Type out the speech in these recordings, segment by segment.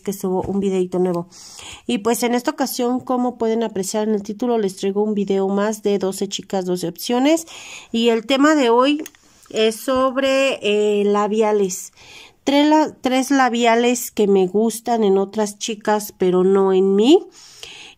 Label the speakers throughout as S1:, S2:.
S1: que subo un videito nuevo. Y pues en esta ocasión, como pueden apreciar en el título, les traigo un video más de 12 chicas, 12 opciones. Y el tema de hoy es sobre eh, labiales. Tres, tres labiales que me gustan en otras chicas, pero no en mí.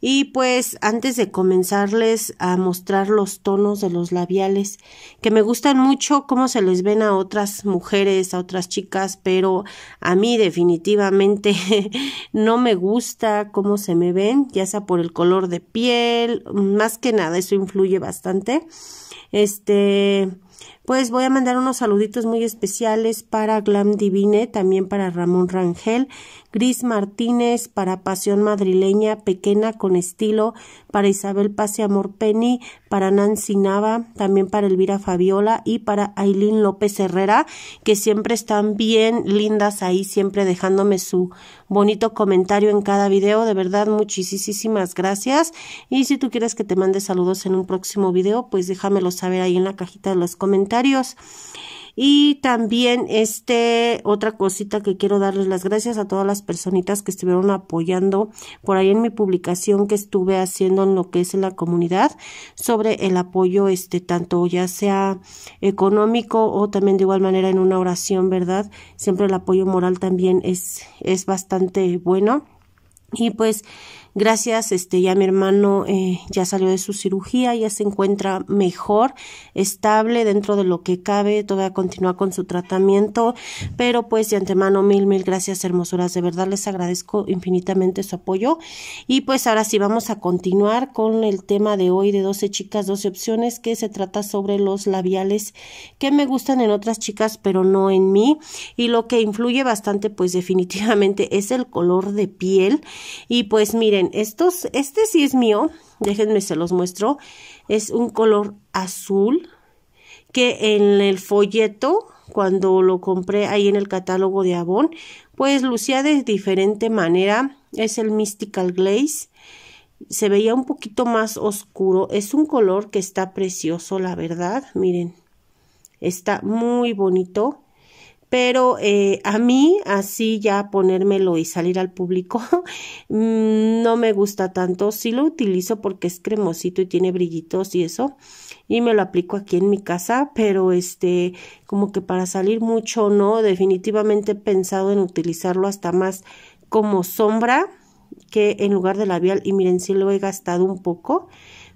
S1: Y pues antes de comenzarles a mostrar los tonos de los labiales, que me gustan mucho cómo se les ven a otras mujeres, a otras chicas, pero a mí definitivamente no me gusta cómo se me ven, ya sea por el color de piel, más que nada, eso influye bastante. Este, pues voy a mandar unos saluditos muy especiales para Glam Divine, también para Ramón Rangel, Gris Martínez, para Pasión Madrileña, Pequeña con Estilo, para Isabel Pase Amor Penny, para Nancy Nava, también para Elvira Fabiola y para Aileen López Herrera, que siempre están bien lindas ahí, siempre dejándome su bonito comentario en cada video. De verdad, muchísimas gracias. Y si tú quieres que te mande saludos en un próximo video, pues déjamelo saber ahí en la cajita de los comentarios y también este otra cosita que quiero darles las gracias a todas las personitas que estuvieron apoyando por ahí en mi publicación que estuve haciendo en lo que es la comunidad sobre el apoyo este tanto ya sea económico o también de igual manera en una oración, ¿verdad? Siempre el apoyo moral también es es bastante bueno. Y pues Gracias, este, ya mi hermano eh, ya salió de su cirugía, ya se encuentra mejor, estable dentro de lo que cabe, todavía continúa con su tratamiento, pero pues de antemano mil, mil gracias, hermosuras, de verdad les agradezco infinitamente su apoyo. Y pues ahora sí vamos a continuar con el tema de hoy de 12 chicas, 12 opciones, que se trata sobre los labiales que me gustan en otras chicas, pero no en mí. Y lo que influye bastante, pues definitivamente es el color de piel. Y pues miren, estos, este sí es mío, déjenme se los muestro, es un color azul que en el folleto, cuando lo compré ahí en el catálogo de Avon, pues lucía de diferente manera, es el Mystical Glaze, se veía un poquito más oscuro, es un color que está precioso, la verdad, miren, está muy bonito, pero eh, a mí así ya ponérmelo y salir al público mm, no me gusta tanto, sí lo utilizo porque es cremosito y tiene brillitos y eso y me lo aplico aquí en mi casa, pero este como que para salir mucho no, definitivamente he pensado en utilizarlo hasta más como sombra que en lugar de labial y miren si sí lo he gastado un poco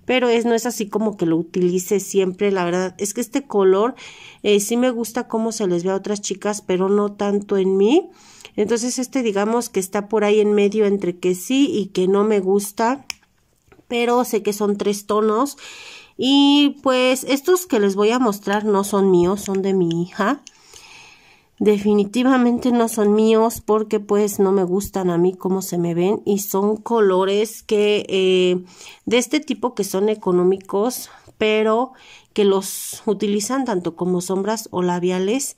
S1: pero es, no es así como que lo utilice siempre, la verdad. Es que este color eh, sí me gusta como se les ve a otras chicas, pero no tanto en mí. Entonces este digamos que está por ahí en medio entre que sí y que no me gusta, pero sé que son tres tonos. Y pues estos que les voy a mostrar no son míos, son de mi hija definitivamente no son míos porque pues no me gustan a mí como se me ven y son colores que eh, de este tipo que son económicos pero que los utilizan tanto como sombras o labiales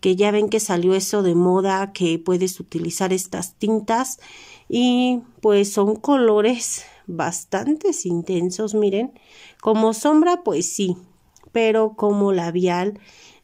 S1: que ya ven que salió eso de moda que puedes utilizar estas tintas y pues son colores bastante intensos miren como sombra pues sí pero como labial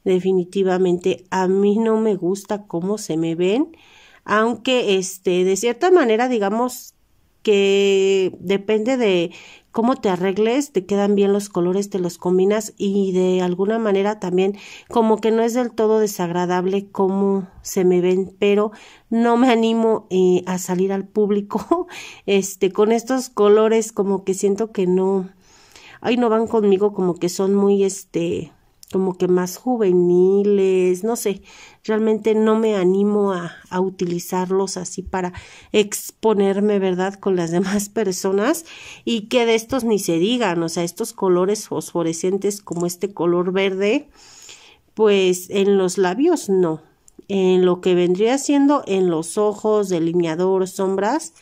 S1: definitivamente a mí no me gusta cómo se me ven, aunque este, de cierta manera, digamos que depende de cómo te arregles, te quedan bien los colores, te los combinas y de alguna manera también como que no es del todo desagradable cómo se me ven, pero no me animo eh, a salir al público este con estos colores como que siento que no ay no van conmigo como que son muy este como que más juveniles, no sé, realmente no me animo a, a, utilizarlos así para exponerme, ¿verdad?, con las demás personas y que de estos ni se digan, o sea, estos colores fosforescentes como este color verde, pues en los labios no, en lo que vendría siendo en los ojos, delineador, sombras,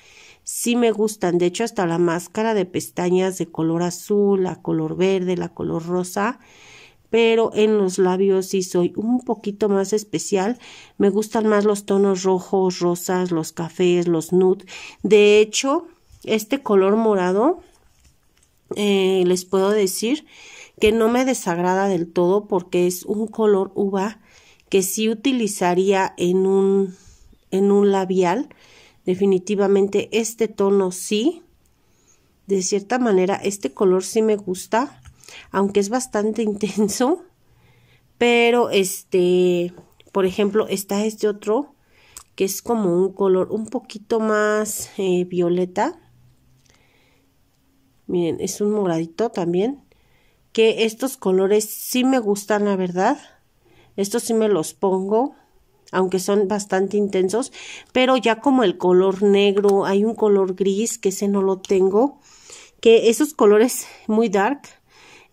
S1: sí me gustan, de hecho hasta la máscara de pestañas de color azul, la color verde, la color rosa, pero en los labios sí soy un poquito más especial. Me gustan más los tonos rojos, rosas, los cafés, los nude. De hecho, este color morado, eh, les puedo decir que no me desagrada del todo porque es un color uva que sí utilizaría en un, en un labial. Definitivamente este tono sí. De cierta manera, este color sí me gusta aunque es bastante intenso, pero este, por ejemplo, está este otro que es como un color un poquito más eh, violeta. Miren, es un moradito también. Que estos colores sí me gustan, la verdad. Estos sí me los pongo, aunque son bastante intensos. Pero ya como el color negro, hay un color gris que ese no lo tengo. Que esos colores muy dark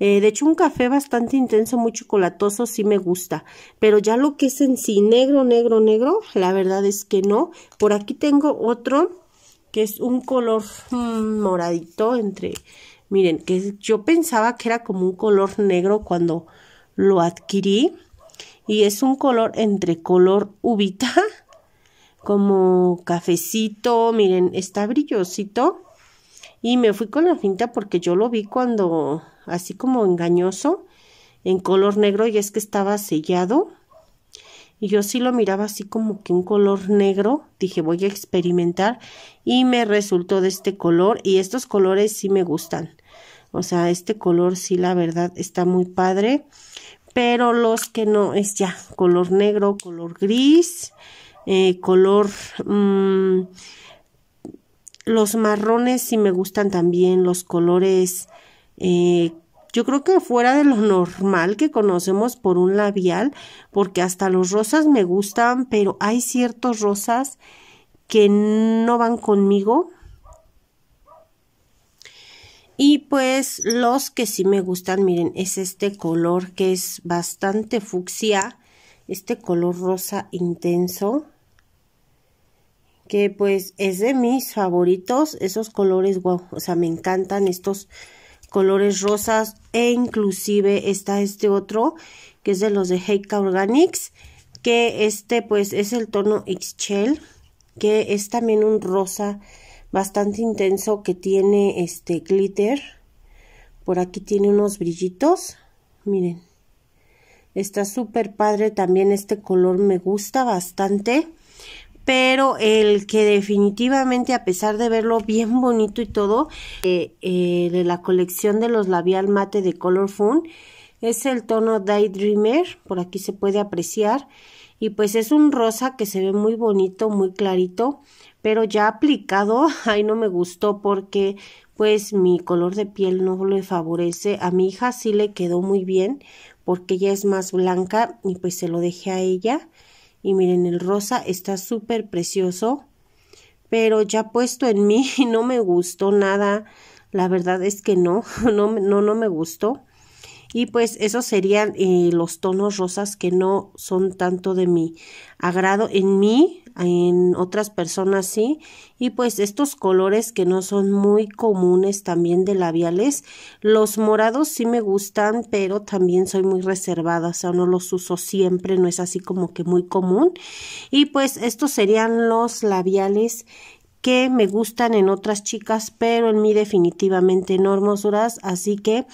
S1: eh, de hecho, un café bastante intenso, muy chocolatoso, sí me gusta. Pero ya lo que es en sí negro, negro, negro, la verdad es que no. Por aquí tengo otro que es un color mm, moradito entre... Miren, que yo pensaba que era como un color negro cuando lo adquirí. Y es un color entre color ubita, como cafecito. Miren, está brillosito y me fui con la finta porque yo lo vi cuando, así como engañoso, en color negro, y es que estaba sellado. Y yo sí lo miraba así como que un color negro. Dije, voy a experimentar. Y me resultó de este color. Y estos colores sí me gustan. O sea, este color sí, la verdad, está muy padre. Pero los que no, es ya color negro, color gris, eh, color... Mm, los marrones sí me gustan también, los colores, eh, yo creo que fuera de lo normal que conocemos por un labial, porque hasta los rosas me gustan, pero hay ciertos rosas que no van conmigo. Y pues los que sí me gustan, miren, es este color que es bastante fucsia, este color rosa intenso que pues es de mis favoritos, esos colores, wow, o sea, me encantan estos colores rosas e inclusive está este otro que es de los de Heika Organics, que este pues es el tono x que es también un rosa bastante intenso que tiene este glitter, por aquí tiene unos brillitos, miren, está súper padre también este color, me gusta bastante, pero el que definitivamente a pesar de verlo bien bonito y todo, eh, eh, de la colección de los labial mate de Color es el tono Daydreamer, por aquí se puede apreciar, y pues es un rosa que se ve muy bonito, muy clarito, pero ya aplicado, ahí no me gustó porque pues mi color de piel no le favorece, a mi hija sí le quedó muy bien porque ella es más blanca y pues se lo dejé a ella, y miren, el rosa está súper precioso, pero ya puesto en mí no me gustó nada. La verdad es que no, no, no, no me gustó. Y pues esos serían eh, los tonos rosas que no son tanto de mi agrado en mí, en otras personas sí, y pues estos colores que no son muy comunes también de labiales, los morados sí me gustan, pero también soy muy reservada, o sea, no los uso siempre, no es así como que muy común, y pues estos serían los labiales que me gustan en otras chicas, pero en mí definitivamente no hermosuras, así que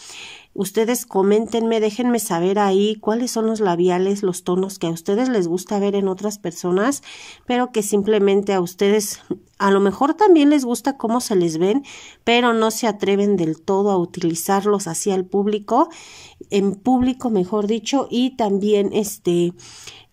S1: Ustedes coméntenme, déjenme saber ahí cuáles son los labiales, los tonos que a ustedes les gusta ver en otras personas, pero que simplemente a ustedes a lo mejor también les gusta cómo se les ven, pero no se atreven del todo a utilizarlos hacia el público, en público mejor dicho, y también este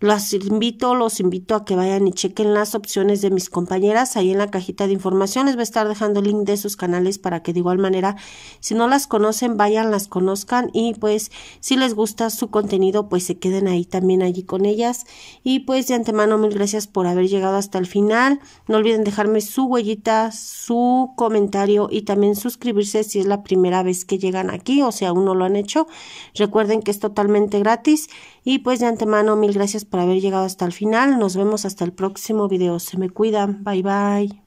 S1: los invito, los invito a que vayan y chequen las opciones de mis compañeras ahí en la cajita de información, les voy a estar dejando el link de sus canales para que de igual manera si no las conocen, vayan, las conozcan y pues si les gusta su contenido, pues se queden ahí también allí con ellas y pues de antemano mil gracias por haber llegado hasta el final. No olviden dejarme su huellita, su comentario y también suscribirse si es la primera vez que llegan aquí o si aún no lo han hecho. Recuerden que es totalmente gratis y pues de antemano mil gracias por haber llegado hasta el final. Nos vemos hasta el próximo video. Se me cuidan. Bye bye.